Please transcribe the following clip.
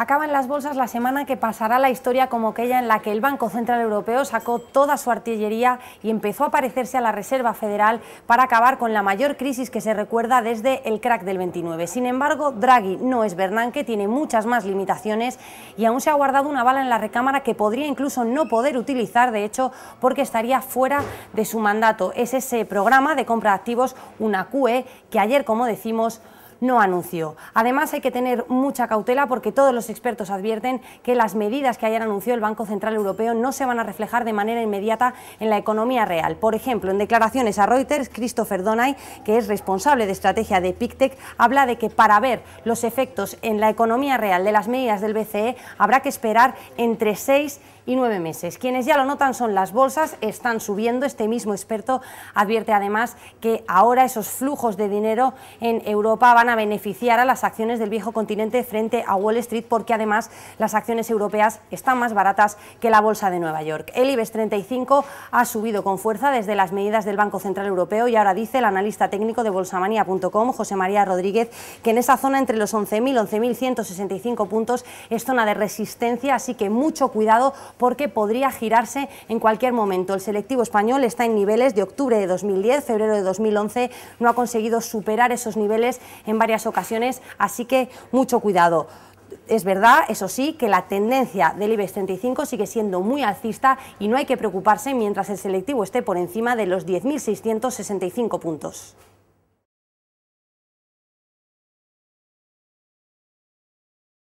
Acaban las bolsas la semana que pasará la historia como aquella en la que el Banco Central Europeo sacó toda su artillería y empezó a parecerse a la Reserva Federal para acabar con la mayor crisis que se recuerda desde el crack del 29. Sin embargo, Draghi no es Bernanke, tiene muchas más limitaciones y aún se ha guardado una bala en la recámara que podría incluso no poder utilizar, de hecho, porque estaría fuera de su mandato. Es ese programa de compra de activos, una QE, que ayer, como decimos, no anunció. Además, hay que tener mucha cautela porque todos los expertos advierten que las medidas que ayer anunció el Banco Central Europeo no se van a reflejar de manera inmediata en la economía real. Por ejemplo, en declaraciones a Reuters, Christopher Donay, que es responsable de estrategia de PICTEC, habla de que para ver los efectos en la economía real de las medidas del BCE habrá que esperar entre seis y y nueve meses. Quienes ya lo notan son las bolsas, están subiendo. Este mismo experto advierte además que ahora esos flujos de dinero en Europa van a beneficiar a las acciones del viejo continente frente a Wall Street porque además las acciones europeas están más baratas que la bolsa de Nueva York. El IBEX 35 ha subido con fuerza desde las medidas del Banco Central Europeo y ahora dice el analista técnico de bolsamanía.com, José María Rodríguez, que en esa zona entre los 11.000 y 11.165 puntos es zona de resistencia, así que mucho cuidado porque podría girarse en cualquier momento. El selectivo español está en niveles de octubre de 2010, febrero de 2011, no ha conseguido superar esos niveles en varias ocasiones, así que mucho cuidado. Es verdad, eso sí, que la tendencia del IBEX 35 sigue siendo muy alcista y no hay que preocuparse mientras el selectivo esté por encima de los 10.665 puntos.